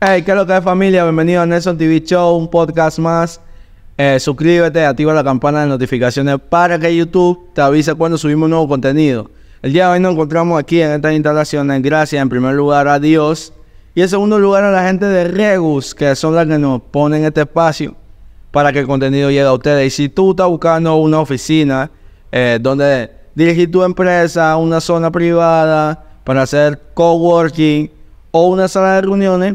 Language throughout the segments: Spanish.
Hey, ¿qué es lo que es familia? Bienvenido a Nelson TV Show, un podcast más. Eh, suscríbete, activa la campana de notificaciones para que YouTube te avise cuando subimos nuevo contenido. El día de hoy nos encontramos aquí en estas instalaciones. Gracias en primer lugar a Dios y en segundo lugar a la gente de Regus, que son las que nos ponen este espacio para que el contenido llegue a ustedes. Y si tú estás buscando una oficina eh, donde dirigir tu empresa, una zona privada para hacer coworking o una sala de reuniones,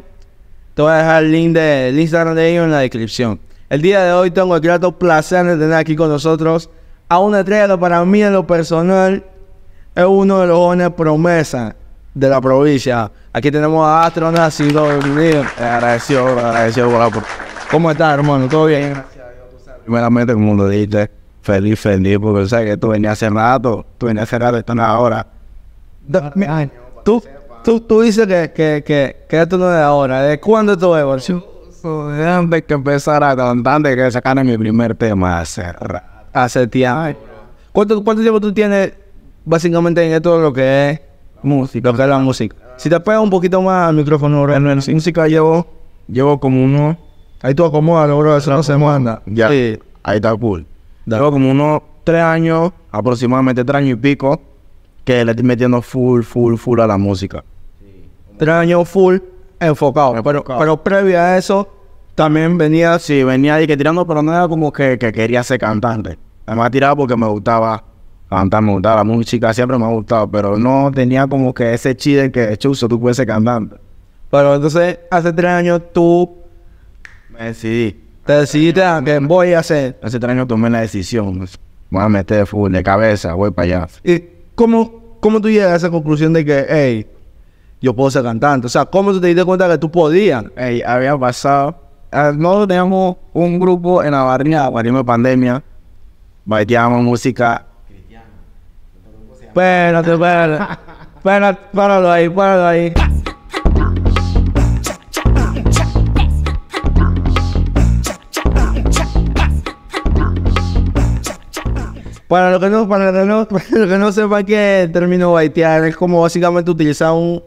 te voy a dejar el link de, Instagram de ellos en la descripción. El día de hoy tengo el grato placer de tener aquí con nosotros a una estrella para mí en lo personal es uno de los jóvenes promesa de la provincia. Aquí tenemos a Astro Nacido, bienvenido. Agradecido, eh, agradecido por la... ¿Cómo estás, hermano? ¿Todo bien? Gracias a Dios, Primeramente, como lo dijiste, feliz, feliz, porque que tú venías hace rato, tú venías hace rato, es ahora. Tú, tú, tú dices que, que, que, que esto no es de ahora. ¿De cuándo esto es, oh, de antes que empezara, antes que sacaran mi primer tema hace, hace tiempo. ¿Cuánto, ¿Cuánto tiempo tú tienes básicamente en esto lo que es música? Lo que es la música. Si te pegas un poquito más al micrófono, en música llevo, llevo como uno. Ahí tú acomodas, bro, eso no se manda. Ya. Ahí está cool. Llevo como unos tres años, aproximadamente tres años y pico, que le estoy metiendo full, full, full a la música tres años full enfocado. Pero, pero previo a eso, también venía, sí, venía y que tirando, pero no era como que, que quería ser cantante. Además tiraba porque me gustaba cantar, me gustaba la música, siempre me ha gustado, pero no tenía como que ese chile que chuso tú puedes ser cantante. Pero entonces, hace tres años tú me decidí. Te decidiste a que voy a hacer. Hace tres años tomé la decisión. Pues, voy a meter full de cabeza, voy para allá. ¿Y cómo, cómo tú llegas a esa conclusión de que, hey, yo puedo ser cantante. O sea, ¿cómo tú te diste cuenta que tú podías? Ey, había pasado. Ah, nosotros teníamos un grupo en la barriada, cuando pandemia, bailábamos música. Cristiana. Espérate, espérate. Espérate, páralo ahí, páralo ahí. Para lo que no, para lo que no, para lo que no sepa qué término baitear es como básicamente utilizar un,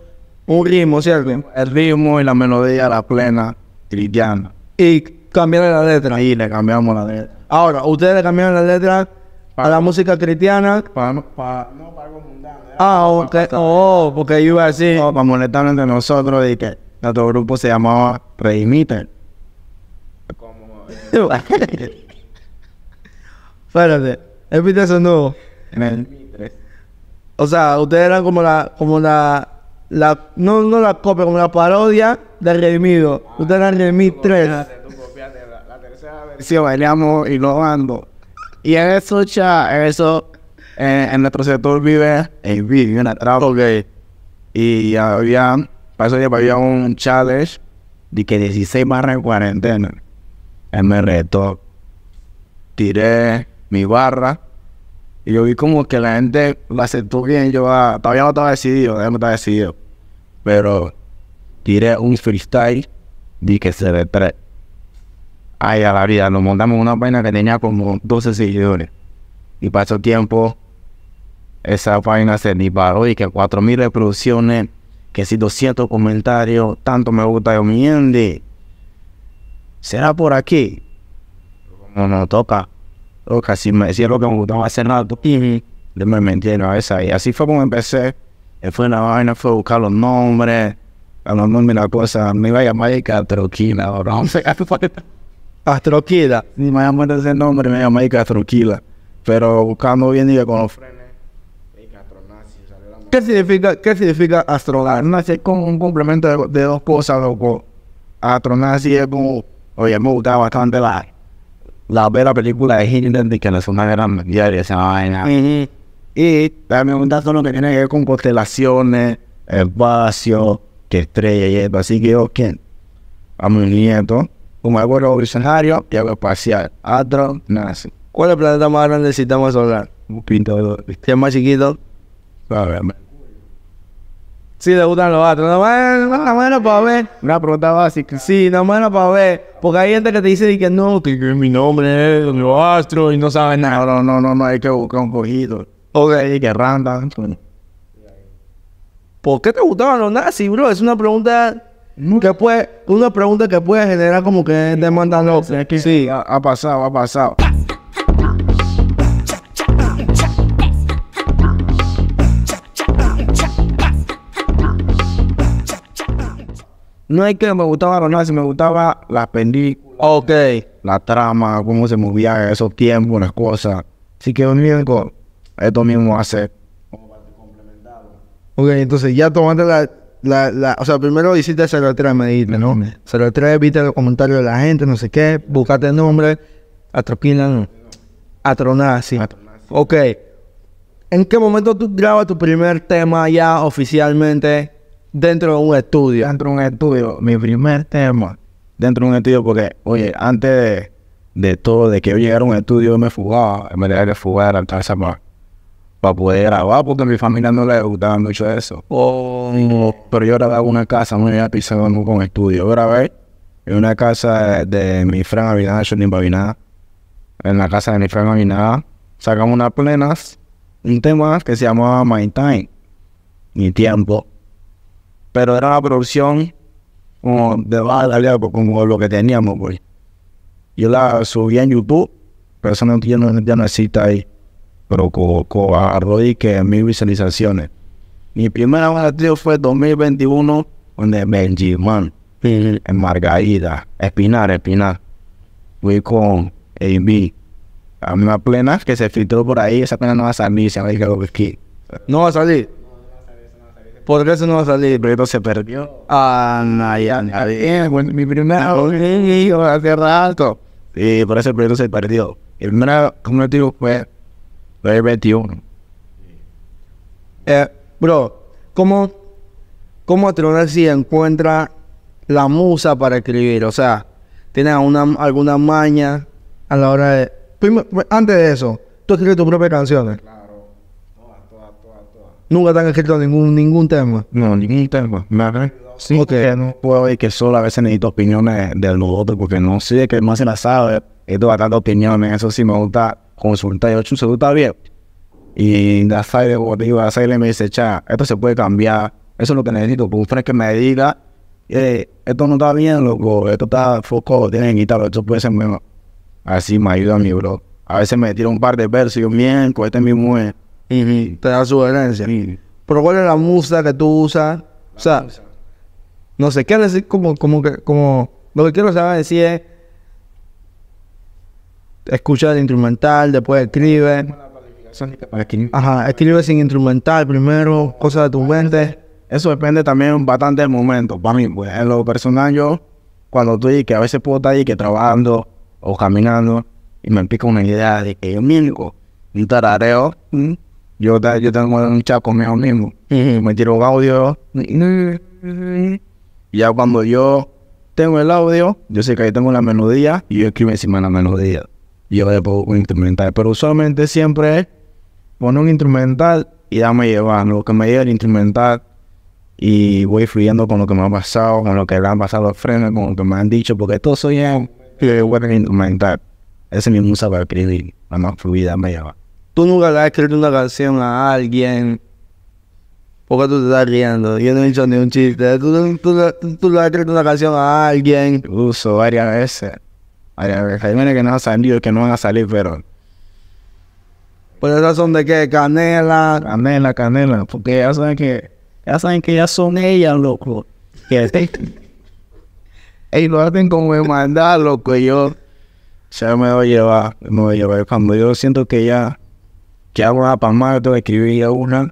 un ritmo, ¿cierto? El ritmo y la melodía, la plena cristiana. Y cambiaron la letra. Y le cambiamos la letra. Ahora, ustedes le cambiaron la letra a la música cristiana. Para, para, no, para mundano. Ah, ok. Oh, porque yo iba a decir, para molestar entre nosotros, y que nuestro grupo se llamaba Reimiter. Como. Espérate, viste eso nuevo. O sea, ustedes eran como la, como la la, no, no la copia, como la parodia de Redimido. Ah, Usted la Redimí 3. La, tercera versión bailamos innovando. Y en eso, en eso, en, nuestro sector vive, en vive una trabajo gay. Y había, para eso había un challenge de que 16 barras en cuarentena. Él me retó. Tiré mi barra y yo vi como que la gente lo aceptó bien. Yo ah, todavía no estaba decidido, todavía no estaba decidido. Pero tiré un freestyle, di que se ve tres. Ay, a la vida, nos montamos una página que tenía como 12 seguidores. Y pasó tiempo, esa página se disparó y que 4.000 reproducciones, que si 200 comentarios, tanto me gusta, yo mi ¿Será por aquí? No nos toca, que casi me decía lo que me gustaba hacer rato, y me mentieron a esa. Y así fue como empecé. Fue una vaina, fue buscar los nombres, a los nombres, la cosa. Me iba a llamar y ahora vamos a Castroquila. Ni me llamó ese nombre, me llamé catroquila Pero buscando bien, dije con los frenes. ¿Qué significa, qué significa astrolar? Nazi es como un complemento de, dos cosas, loco. es como, oye, me gusta bastante la la vera película de Hitler que es una gran diaria esa vaina. Y también un dato lo que tiene que ver con constelaciones, espacio, que estrella y esto. Así que yo, ¿quién? A mi nieto, Un algo visionario y algo espacial. Astro, nazi. ¿Cuál es el planeta más grande del sistema solar? Un pintado ¿Quién más chiquito? A ver, Sí, le gustan los astros. No bueno, no más pues, para ver. Una pregunta básica. Sí, no más pues, para ver. Porque hay gente que te dice que no, que, mi nombre es los astros y no sabe nada. No, no, no, no, hay que buscar un cojito. Ok, que randa. Pues. ¿Por qué te gustaban los nazis, bro? Es una pregunta que puede, una pregunta que puede generar como que demanda que. Sí, ha pasado, ha pasado. No es que me gustaba si me gustaba la películas. Ok. La trama, cómo se movía en esos tiempos, las cosas. Así que bien, esto mismo hace. Ok, entonces ya tomaste la, o sea, primero hiciste esa me dijiste, ¿no? Se viste los comentarios de la gente, no sé qué, buscate el nombre, Atropina... Atronazi. sí. Ok. ¿En qué momento tú grabas tu primer tema ya oficialmente Dentro de un estudio. Dentro de un estudio. Mi primer tema. Dentro de un estudio, porque, oye, antes de, todo, de que yo llegara a un estudio, yo me fugaba. Me dejaba de fugar al para, para poder grabar, porque a mi familia no le gustaba mucho eso. Oh. pero yo grababa en una casa, muy había pisado con estudio. Yo en una casa de mi Fran Abinada, En la casa de mi Fran Abinada, sacamos unas plenas, un tema que se llamaba My Time, mi tiempo pero era una producción como de baja pues, como lo que teníamos, pues. Yo la subí en YouTube, pero eso no, ya, no, ya ahí. Pero con, con que mil visualizaciones. Mi primera batalla de fue 2021 donde Benjamin, en Margarida, Espinar, Espinar. Fui con AB. A misma plena que se filtró por ahí, esa plena no va a salir, se va a que No va a salir. Por eso no va a salir, proyecto se perdió. Ah, no, ya, mi primera hijo hace rato. Sí, por eso el proyecto se perdió. El primer digo, fue el 21. Eh, bro, ¿cómo, cómo si encuentra la musa para escribir? O sea, ¿tienes alguna, alguna maña a la hora de... Antes de eso, tú escribes tus propias canciones. Nunca te han escrito ningún, ningún tema. No, ningún tema. Me Sí, okay. no puedo que solo a veces necesito opiniones de los otros porque no sé qué más se la sabe. Esto va a dar opiniones, eso sí me gusta consultar. Yo, chuso, me está bien. Y la sale, como te digo, la me dice, chá, esto se puede cambiar. Eso es lo que necesito. Que un que me diga, eh, esto no está bien, loco, esto está foco, tienen que quitarlo, esto puede ser mejor. Así me ayuda a mi bro. A veces me tira un par de versos y yo, este mismo te da su herencia Pero ¿cuál es la musa que tú usas? O sea, no sé, quiero decir como, como que, como, lo que quiero saber decir es, escucha el instrumental, después escribe. Ajá, escribe sin instrumental primero, cosas de tu mente. Eso depende también bastante del momento. Para mí, pues, en lo personal, yo, cuando estoy, que a veces puedo estar ahí que trabajando o caminando, y me pica una idea de que yo mismo... un tarareo, yo, tengo un chat conmigo mismo. Me tiro un audio. ya cuando yo tengo el audio, yo sé que ahí tengo la melodía y yo escribo encima de la melodía. yo le pongo un instrumental. Pero usualmente siempre pongo un instrumental y dame llevar. Lo que me llega el instrumental y voy fluyendo con lo que me ha pasado, con lo que le han pasado al frente, con lo que me han dicho, porque todo soy en instrumental. Ese es mi música para escribir, la más fluida me lleva tú nunca le has escrito una canción a alguien. Porque tú te estás riendo? Yo no he hecho ni un chiste. ¿Tú, le has escrito una canción a alguien? Uso varias veces. Varias veces. Hay que no han salido, que no van a salir, pero... ¿Por esas son de qué? Canela. Canela, canela. Porque ya saben que... Ya saben que ya son ellas, loco. Que Ey, lo hacen como mandar loco. Y yo... Se me voy a llevar. Me voy a llevar. Cuando yo siento que ya que hago una palmada, escribía una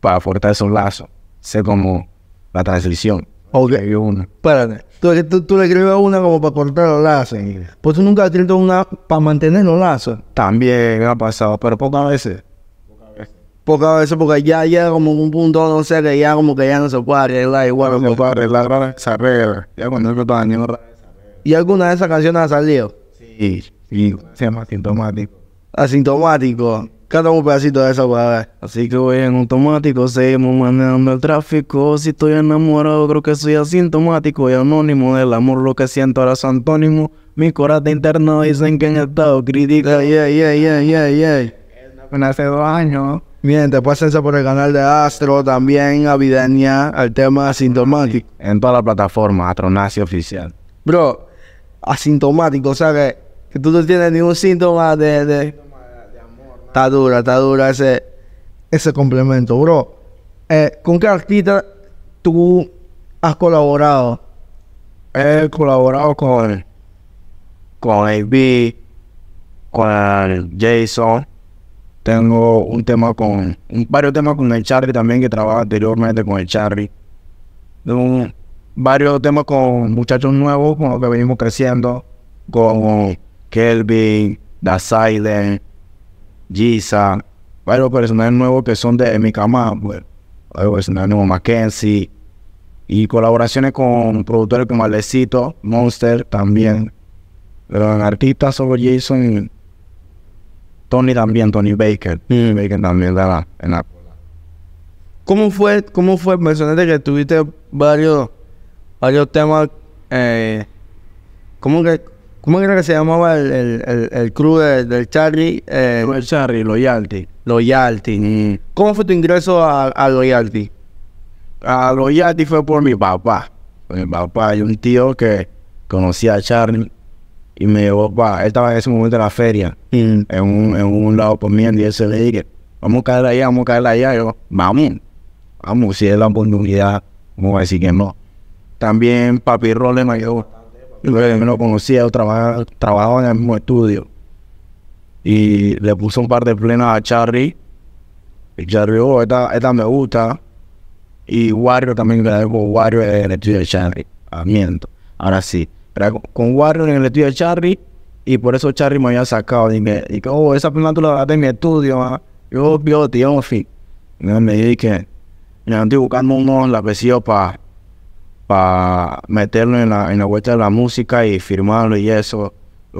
para fortalecer esos lazos, Sé como la transición. Ok. Una. Espérate. Tú, tú, tú, le escribes una como para cortar los lazos. Pues tú nunca has escrito una para mantener los lazos. También ha pasado, pero pocas veces. Pocas veces, Pocas veces porque ya llega como un punto, no sé, que ya como que ya no se puede arreglar igual. No se puede arreglar, se arregla. Ya cuando yo estaba niño, ¿Y alguna de esas canciones ha salido? Sí. sí. Se llama Asintomático. Asintomático. Cada un pedacito de esa ver Así que voy en automático, seguimos manejando el tráfico. Si estoy enamorado, creo que soy asintomático y anónimo. Del amor lo que siento ahora es antónimo. Mi corazón interno dicen que en estado crítico. Yeah, yeah, yeah, yeah, yeah. Hace dos años. Bien, te pásense pues por el canal de Astro, también a al tema asintomático. En toda la plataforma, Atronacio Oficial. Bro, asintomático, o sea que, tú no tienes ningún síntoma de Está dura, está dura ese, ese complemento. Bro, eh, ¿con qué artista tú has colaborado? He colaborado con, con AB, con Jason. Tengo un tema con, varios temas con el Charlie también, que trabaja anteriormente con el Charlie. Un, varios temas con muchachos nuevos, con los que venimos creciendo, con Kelvin, The Silent, Giza, varios personajes nuevos que son de mi cama, bueno, pues, varios personajes nuevos, Mackenzie, y colaboraciones con productores como Alecito, Monster también. Los artistas sobre Jason, Tony también, Tony Baker. Mm. Tony Baker también de en la. ¿Cómo fue, cómo fue? Mencionaste que tuviste varios, varios temas. Eh, ¿Cómo que ¿Cómo era que se llamaba el, el, del Charlie? Eh, el Charlie, Loyalty. Loyalty. Mm. ¿Cómo fue tu ingreso a, a, Loyalty? A Loyalty fue por mi papá. mi papá, hay un tío que conocía a Charlie y me llevó para. Él estaba en ese momento en la feria, mm. en, un, en un lado comiendo, y él se le dije: Vamos a caer allá, vamos a caer allá. yo, vamos, vamos, si es la oportunidad, vamos a decir que no. También Papi Roller me ayudó me lo conocía, yo trabajaba, en el mismo estudio. Y le puso un par de plenas a Charlie. Y Charry, oh, esta, me gusta. Y Wario también me Wario en el estudio de Charry. Ah, Ahora sí. Pero con Wario en el estudio de Charlie. Y por eso Charry me había sacado. Y me dijo, oh, esa plena tú la dejaste en mi estudio. Ah. Yo, yo, tío, en fin. me dije, me estoy buscando la lapecillos para para meterlo en la, en la vuelta de la música y firmarlo y eso.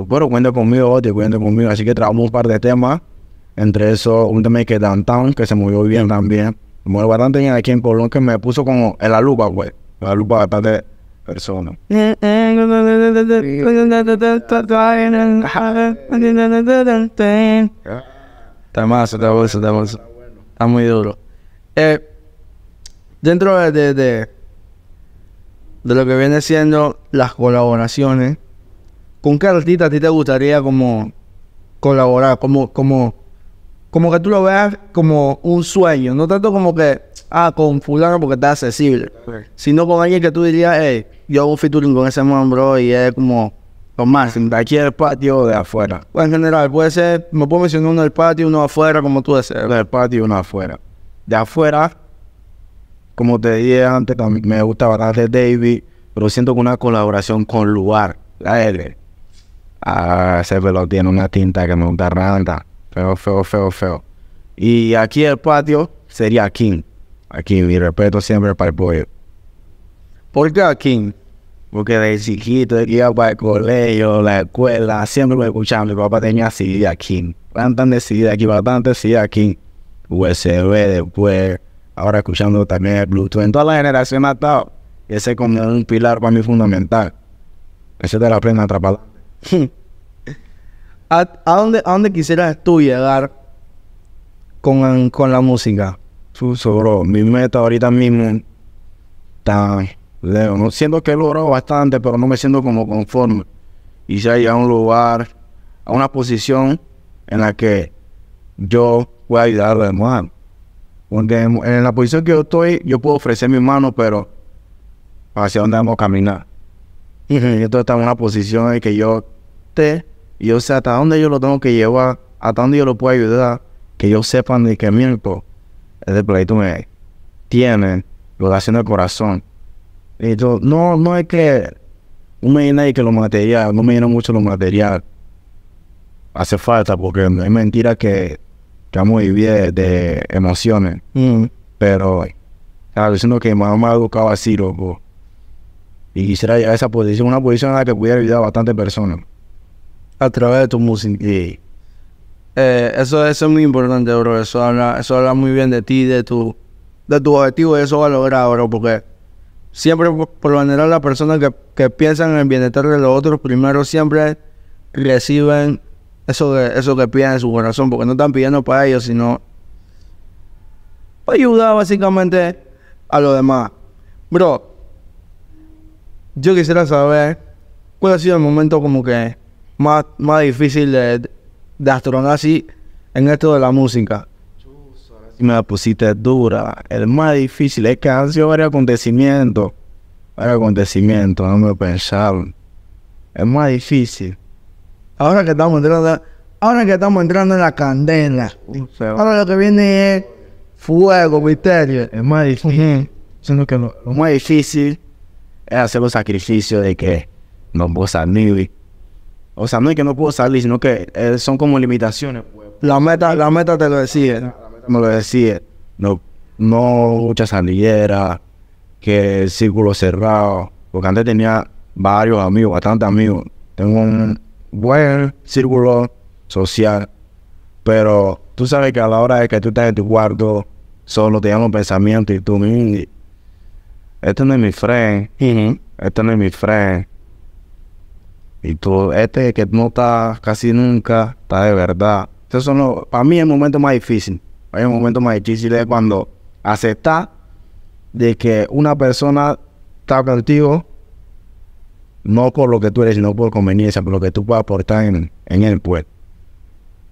Pero cuenta conmigo, te cuenta conmigo. Así que trabajamos un par de temas. Entre eso, un tema que es Downtown, que se movió bien también. Me bastante bien aquí en Colón, que me puso como en la lupa, güey. Pues. La lupa de Personas... Está más, está muy duro. Eh, dentro de de lo que viene siendo las colaboraciones. ¿Con qué artista a ti te gustaría como colaborar? Como, como, como que tú lo veas como un sueño, no tanto como que, ah, con fulano porque está accesible, sino con alguien que tú dirías, hey, yo hago un featuring con ese man, bro, y es como lo más de aquí al patio o de afuera. Pues en general, puede ser, me puedo mencionar uno del patio, uno afuera, como tú deseas. Del patio, y uno afuera. De afuera, como te dije antes, también me gusta de David, pero siento que una colaboración con lugar la Ah, ese pelo tiene una tinta que me gusta randa. Feo, feo, feo, feo. Y aquí el patio sería King. Aquí mi respeto siempre para el pollo. ¿Por qué King? Porque de chiquito iba para el colegio, la escuela, siempre lo escuchaba. Mi papá tenía CD King. Tan, de CD aquí, bastante CD King. USB después ahora escuchando también el Bluetooth. En toda la generación ha estado. Ese es como un pilar para mí fundamental. Ese de la plena atrapada. ¿A, dónde, dónde, quisieras tú llegar con, con la música? Tú mi meta ahorita mismo está lejos. No siento que he logrado bastante, pero no me siento como conforme. Y ya a un lugar, a una posición en la que yo pueda ayudar a la porque en la posición que yo estoy, yo puedo ofrecer mi mano, pero hacia dónde vamos a caminar. Y entonces estamos en una posición en que yo te, yo sé hasta dónde yo lo tengo que llevar, hasta dónde yo lo puedo ayudar, que yo sepan de que miento. Ese pleito me tiene, lo está en el corazón. Y yo, no, no es que no me llena y que lo material, no me llena mucho lo material. Hace falta, porque hay mentira que ya me de, emociones. Mm. Pero, claro, uno que mi mamá me ha educado así, loco. Y quisiera llegar a esa posición, una posición en la que pudiera ayudar a bastantes personas. A través de tu música. Eh, eso, es muy importante, bro. Eso habla, eso habla muy bien de ti, de tu, de tu objetivo, y eso va a lograr, bro, porque siempre, por, lo general, las personas que, que piensan en el bienestar de los otros, primero siempre reciben eso que, eso que piden en su corazón, porque no están pidiendo para ellos, sino para ayudar básicamente a los demás. Bro, yo quisiera saber cuál ha sido el momento como que más, más difícil de, de en esto de la música. me la pusiste dura. El más difícil es que han sido varios acontecimientos. Varios acontecimientos, no me pensaron. Es más difícil ahora que estamos entrando, ahora que estamos entrando en la candela, ahora lo que viene es fuego, misterio. Es más difícil. Sino que lo, más difícil es hacer los sacrificios de que no puedo salir. O sea, no es que no puedo salir, sino que eh, son como limitaciones. Pues. La meta, la meta te lo decía. me lo decía. No, no mucha sandillera que el círculo cerrado. Porque antes tenía varios amigos, bastantes amigos. Tengo un, buen círculo social, pero tú sabes que a la hora de que tú estás en tu cuarto, solo te dan pensamientos y tú, mismo, este no es mi friend, este no es mi friend. Y tú, este que no está casi nunca, está de verdad. Entonces, son para mí el momento más difícil. el momento más difícil es cuando aceptar de que una persona está contigo no por lo que tú eres, sino por conveniencia, por lo que tú puedes aportar en, en el puesto.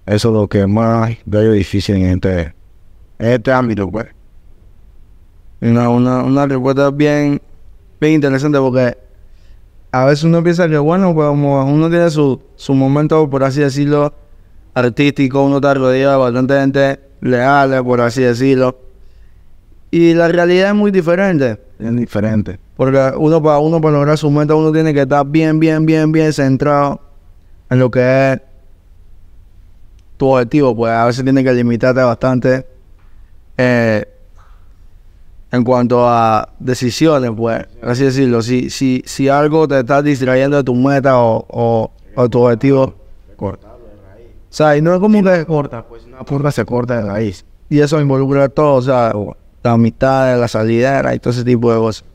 Eso es lo que más veo difícil en este, este ámbito, pues. Una, respuesta bien, bien interesante porque a veces uno piensa que, bueno, pues como uno tiene su, su momento, por así decirlo, artístico, uno está rodeado de bastante gente leal, por así decirlo. Y la realidad es muy diferente. Es diferente. Porque uno para uno, para lograr su meta, uno tiene que estar bien, bien, bien, bien centrado en lo que es tu objetivo. Pues a veces tiene que limitarte bastante eh, en cuanto a decisiones, pues, así decirlo. Si, si, si algo te está distrayendo de tu meta o, o, tu objetivo, corta. O sea, y no es como que. corta, pues una puerta se corta de raíz. Y eso involucra todo, o sea, la mitad la salidera y todo ese tipo de cosas.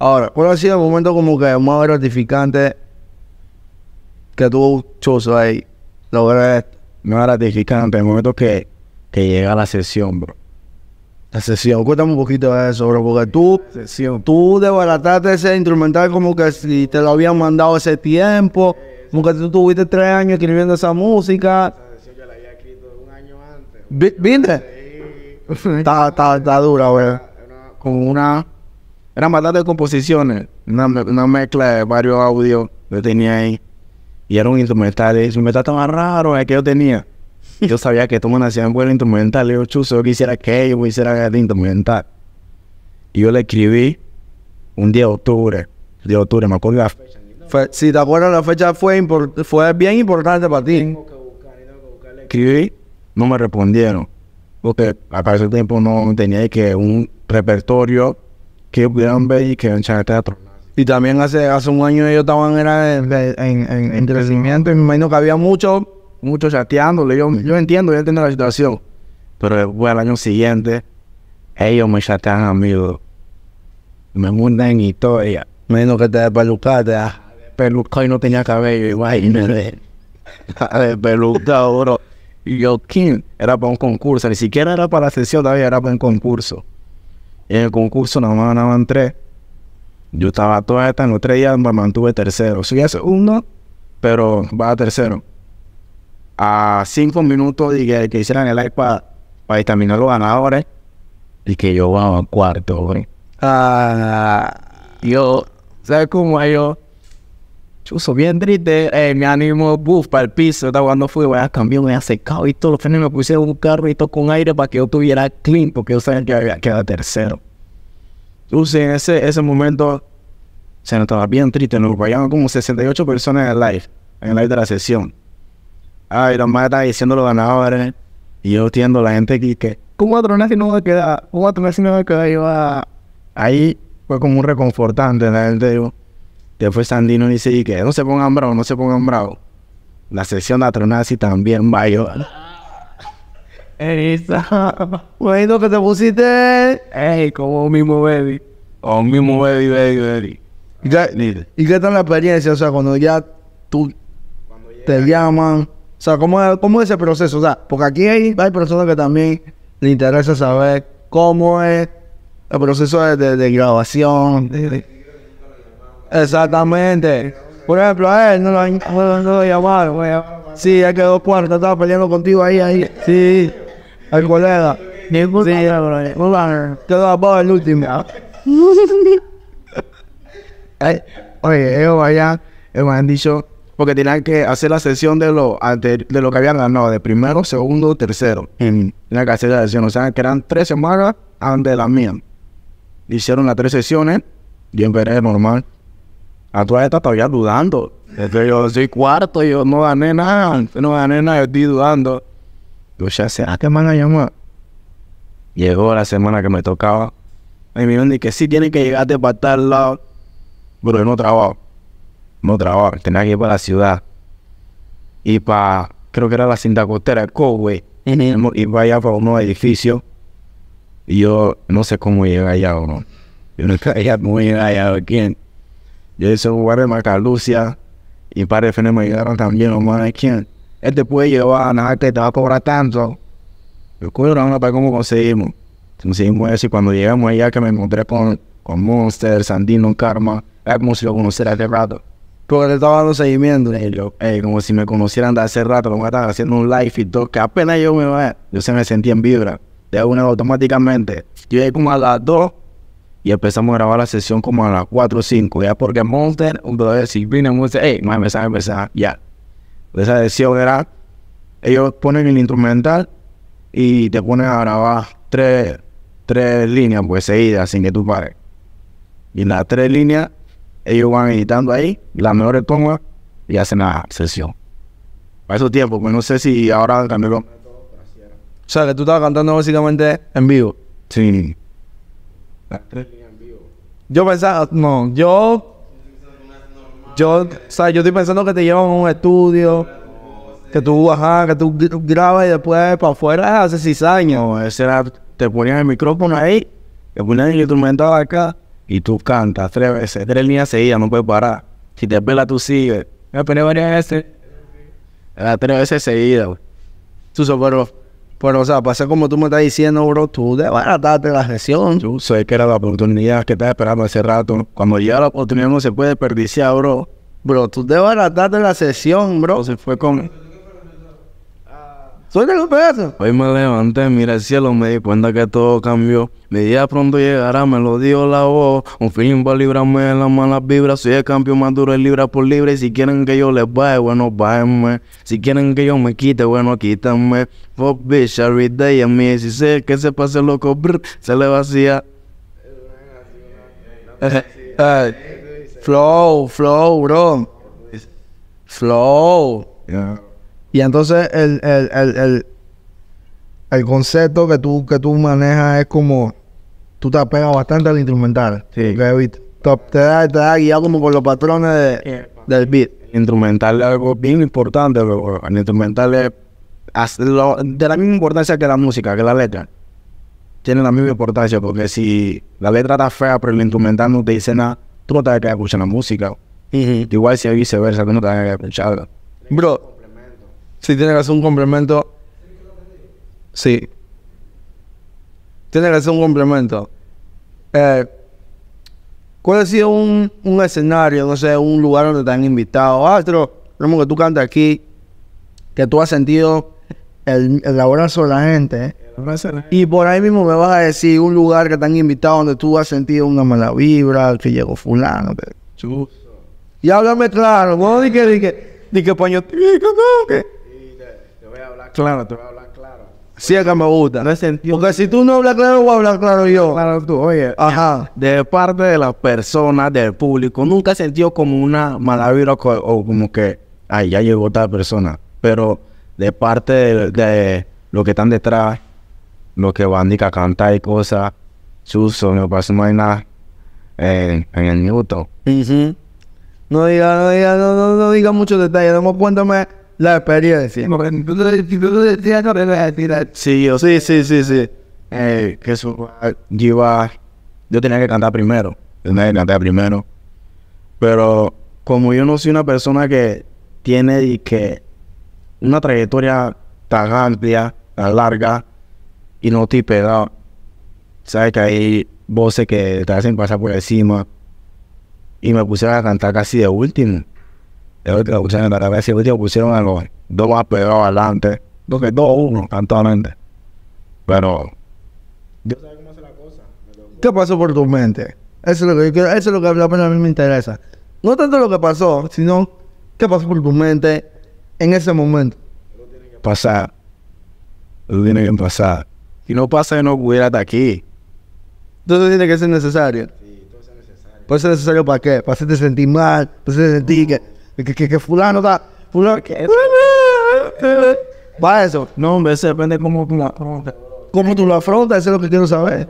Ahora, ¿cuál ha sido el momento como que más gratificante que tú, choso ahí, lograr esto? Más gratificante, el momento que, que llega la sesión, bro. La sesión, cuéntame un poquito de eso, bro, porque tú, sesión. tú desbarataste ese instrumental como que si te lo habían mandado ese tiempo, como que tú tuviste tres años escribiendo esa música. Esa sesión yo la había escrito un año antes. ¿Viste? Está, está, dura, bro. Con una eran bastantes composiciones, una, mezcla de varios audios que tenía ahí. Y era un instrumental. Y raros raro que yo tenía. Yo sabía que hacía hacían buen instrumental. yo, chuso, yo quisiera que yo quisiera este instrumental. Y yo le escribí un día de octubre. De octubre, me acuerdo la fecha. si te acuerdas, la fecha fue, fue bien importante para ti. Escribí, no me respondieron. Porque a ese tiempo no tenía que un repertorio que pudieran ver y que echar teatro. Y también hace, hace un año ellos estaban era en, en, crecimiento y me imagino que había mucho mucho chateándole. Yo, yo entiendo, yo entiendo la situación. Pero después, al año siguiente, ellos me chatean mí. Me en historia. Menos que te despelucaste, pelucado y no tenía cabello, igual. pelucado, Y yo, ¿quién? Era para un concurso, ni siquiera era para la sesión todavía, era para un concurso. En el concurso nada más ganaban tres. Yo estaba toda esta, en los tres días me mantuve tercero. Soy hace uno, pero va a tercero. A cinco minutos dije que, hicieran el like para pa determinar los ganadores. Y que yo va a cuarto, Ah, yo, ¿sabes cómo yo? chuzo, bien triste, me animo Buff para el piso, estaba fui, voy a cambiar, me secado y todo, los frenos me pusieron un carrito con aire para que yo tuviera clean, porque yo sabía que había quedado tercero. Entonces, en ese, ese momento, se estaba bien triste, nos acompañaban como 68 personas en el live, en el live de la sesión. Ay, los más estaba diciendo los ganadores, y yo entiendo la gente que, que ¿cómo a si no va a quedar? ¿Cómo a si no va a quedar? Yo, ah, ahí fue como un reconfortante, la gente dijo fue Sandino dice, y que no se pongan bravos, no se pongan bravos. La sesión de Atronazi también va Erisa, bueno que te pusiste, ey, como mismo baby. un mismo baby, baby, baby. ¿Y qué, ¿Y tal la experiencia? O sea, cuando ya tú te llaman, o sea, ¿cómo, ¿cómo, es ese proceso? O sea, porque aquí hay, hay personas que también le interesa saber cómo es el proceso de, grabación. Exactamente. Por ejemplo, a él no lo, no lo llamaron, Sí, él quedó cuarto, estaba peleando contigo ahí, ahí. Sí, el colega. Ningún sí, quedó abajo el último. oye, ellos allá me han dicho, porque tenían que hacer la sesión de lo, de, lo que habían ganado, de primero, segundo, tercero. en que hacer la sesión, o sea, que eran tres semanas antes de la mía. Hicieron las tres sesiones y veré, normal a ah, todas esta todavía dudando. Este, yo soy cuarto, yo no gané nada, no gané nada, yo estoy dudando. Yo ya sé, ¿a qué van a llamar? Llegó la semana que me tocaba. Y me dijeron que sí, tiene que llegarte para al lado. Pero yo no trabajo. No trabajo. Tenía que ir para la ciudad. Y para, creo que era la cinta costera, el Cowboy. Y para allá, para unos edificios. Y yo no sé cómo llegar allá o no. Yo no sé cómo llegar allá o quién. Yo hice un guardia de y para par de me ayudaron también, los ¿Quién? Él te puede llevar a nada que te va a cobrar tanto. Yo una para cómo conseguimos. Conseguimos eso y cuando llegamos allá que me encontré con, con Monster, Sandino, Karma, era como si lo conociera hace rato. Porque le estaba dando seguimiento. Y yo, como si me conocieran de hace rato, como estaba haciendo un live y todo, que apenas yo me veía yo se me sentía en vibra. De una automáticamente. Yo ahí como a las dos y empezamos a grabar la sesión como a las 4 o 5, ya porque Monster, un brother de disciplina, Monster, hey, más empezar, empezar, ya. Esa sesión era, ellos ponen el instrumental y te ponen a grabar tres, líneas, pues seguidas, sin que tú pares. Y las tres líneas, ellos van editando ahí, las mejores tomas y hacen la sesión. Para esos tiempos, pues no sé si ahora cambió. O sea, que tú estabas cantando básicamente en vivo. Sí. Yo pensaba, no, yo. Yo, o yo estoy pensando que te llevan a un estudio, que tú, ajá, que tú grabas y después para afuera hace seis No, ese era, te ponían el micrófono ahí, te ponían el instrumento acá y tú cantas tres veces, tres líneas seguidas, no puedes parar. Si te pela, tú sigues. Me varias veces. era tres veces seguidas, güey. Tú pero, pues, o sea, pasa pues como tú me estás diciendo, bro, tú desbarataste la sesión. Yo sé que era la oportunidad que estaba esperando hace rato. Cuando llega la oportunidad no se puede desperdiciar, bro. Bro, tú desbarataste la sesión, bro. Se fue con de los pesos. Hoy me levanté, mira el cielo, me di cuenta que todo cambió. Mi día pronto llegará, me lo dio la voz. Un fin para librarme de las malas vibras. Soy el campeón más duro, libra por libre. Y si quieren que yo les vaya, bueno, bájenme. Si quieren que yo me quite, bueno, quítenme. Fuck bitch, every day a mí. Si sé que se pase loco, brr, se le vacía. Eh, eh, flow, flow, bro. Flow. Y entonces el, concepto que tú, que tú manejas es como tú te apegas bastante al instrumental. Sí. te, da, te da guiado como con los patrones del beat. El instrumental es algo bien importante, bro. El instrumental es de la misma importancia que la música, que la letra. Tiene la misma importancia porque si la letra está fea, pero el instrumental no te dice nada, tú no te vas a escuchar la música. Igual si viceversa, tú no te vas a escucharla. Bro, Sí, tiene que hacer un complemento. Sí. Tiene que hacer un complemento. Eh, ¿Cuál ha sido un, escenario, no sé, un lugar donde te han invitado? Ah, Astro, lo que tú cantas aquí, que tú has sentido el, ¿eh? el abrazo de la gente. Y por ahí mismo me vas a decir un lugar que te han invitado donde tú has sentido una mala vibra, que llegó fulano. Y háblame claro, no di que, di que, paño, que claro, te voy a hablar claro. Sí, que me gusta. No es sentido. Porque si tú no hablas claro, voy a hablar claro yo. Claro tú, oye. Ajá. De parte de las personas, del público, nunca he sentido como una mala o como que, ay, ya llegó tal persona. Pero de parte de, los que están detrás, lo que van a cantar y cosas, Suso, me pasó nada eh, en, el minuto. No diga, no diga, no, diga muchos detalles, no cuéntame la experiencia. Sí, sí, sí, sí, sí. que eso iba Yo tenía que cantar primero. Tenía que cantar primero. Pero como yo no soy una persona que tiene y que una trayectoria tan amplia, tan larga, y no estoy pegado, sabes que hay voces que te hacen pasar por encima. Y me pusieron a cantar casi de último otra pusieron a ver si pusieron a los dos más pegados adelante. dos que dos uno, cantamente. Pero. mente pero ¿Qué pasó por tu mente? Eso es lo que yo eso es lo que a mí me interesa. No tanto lo que pasó, sino qué pasó por tu mente en ese momento. Pasar. Lo tiene que pasar. Si no pasa, no pudiera estar aquí. Entonces tiene que ser necesario. Sí, todo es necesario. ¿Puede ser necesario para qué? Para hacerte sentir mal, para hacerte sentir que que, que, que fulano está. Fulano, que, Va eso. No, hombre, eso depende de cómo tú lo afrontas. Cómo tú lo afrontas, eso es lo que quiero saber.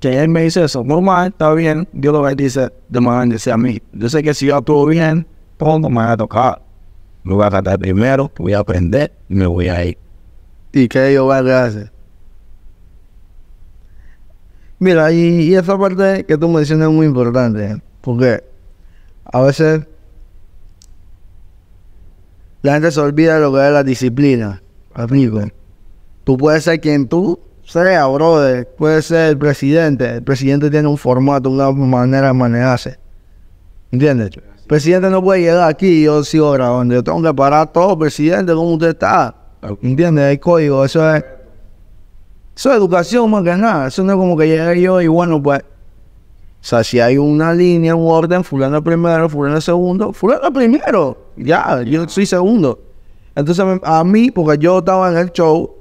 Que él me dice eso, No normal, está bien, Dios lo bendice de manera que a mí. Yo sé que si yo actúo bien, pronto me va a tocar. Me voy a tratar primero, voy a aprender y me voy a ir. ¿Y qué yo voy a hacer? Mira, y, esa parte que tú me mencionas es muy importante, ¿eh? porque a veces la gente se olvida de lo que es la disciplina, amigo. Tú puedes ser quien tú seas, brother. Puede ser el presidente. El presidente tiene un formato, una manera de manejarse. ¿Entiendes? El presidente no puede llegar aquí y yo sí ahora donde yo tengo que parar todo, presidente, ¿cómo usted está. ¿Entiendes? Hay código, eso es. Eso es educación más que nada. Eso no es como que llegué yo y bueno, pues o sea, si hay una línea, un orden, fulano primero, fulano segundo, fulano primero. Ya, yo soy segundo. Entonces, a mí, porque yo estaba en el show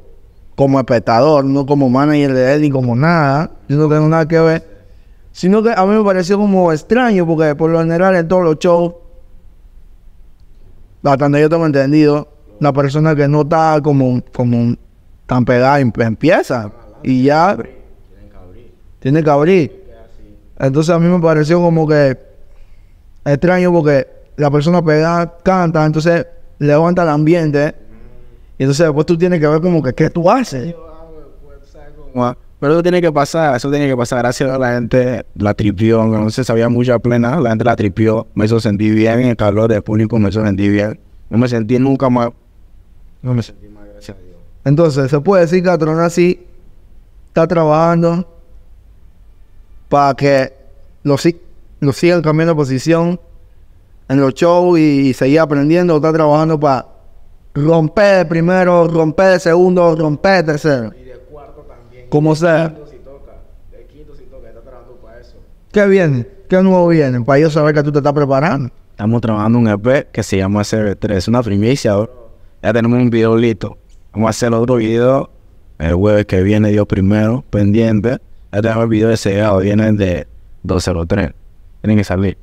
como espectador, no como manager de él ni como nada, yo no tengo nada que ver. Sino que a mí me pareció como extraño, porque por lo general en todos los shows, hasta donde yo tengo entendido, la persona que no está como, como tan pegada em, empieza. Y ya. Tiene que Tiene que abrir. Entonces a mí me pareció como que extraño porque la persona pegada canta, entonces levanta el ambiente. Y entonces después tú tienes que ver como que qué tú haces. Pero eso tiene que pasar, eso tiene que pasar. Gracias a la gente, la tripión. No se sabía mucha plena, la gente la tripió. Me hizo sentir bien, el calor del público me hizo sentir bien. No me sentí nunca más. No me sentí más, gracias a Dios. Entonces, se puede decir que Atrona así... está trabajando para que lo, sigan cambiando de posición en los shows y, seguir aprendiendo, está trabajando para romper primero, romper segundo, romper tercero. Y de cuarto también. Como sea. De si toca, está trabajando para eso. ¿Qué viene? ¿Qué nuevo viene? Para yo saber que tú te estás preparando. Estamos trabajando un EP que se llama SB3, es una primicia, Ya tenemos un video Vamos a hacer otro video el jueves que viene, Dios primero, pendiente. Ya tenemos el video deseado, vienen de 203. Tienen que salir.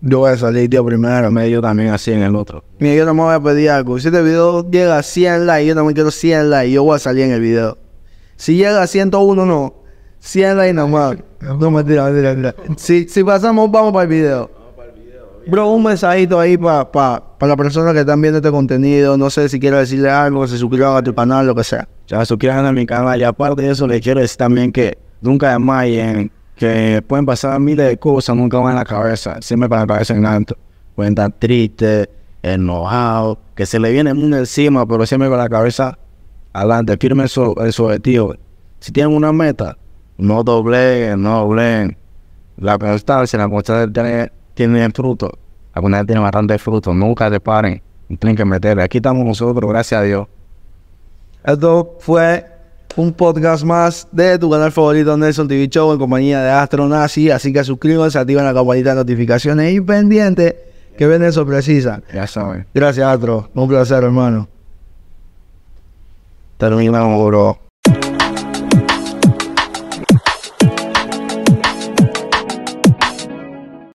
Yo voy a salir, tío, primero. Medio también así en el otro. Mira, yo no me voy a pedir algo. Si este video llega a 100 likes, yo también quiero 100 likes. Yo voy a salir en el video. Si llega a 101, no. 100 likes nomás. No, mentira, mentira, mentira. Si, si pasamos, vamos para el video. para Bro, un mensajito ahí para pa, pa las personas que están viendo este contenido. No sé si quiero decirle algo, Si se suscriban a tu canal, lo que sea. Ya, suscriban a mi canal. Y aparte de eso, les quiero decir también que nunca desmayen, que pueden pasar miles de cosas, nunca van a la cabeza, siempre para la cabeza en alto. Pueden estar tristes, enojados, que se le viene encima, pero siempre con la cabeza adelante, firme su, objetivo. Si tienen una meta, no doblen, no doblen. La constancia, la constancia tiene, fruto. La tienen tiene bastante fruto. Nunca se paren. Tienen que meterle. Aquí estamos nosotros, gracias a Dios. Esto fue un podcast más de tu canal favorito Nelson TV Show en compañía de Astro Nazi. Así que suscríbanse, activan la campanita de notificaciones y pendiente que ven eso precisa Ya saben. Gracias, Astro. Un placer, hermano. Terminamos, bro.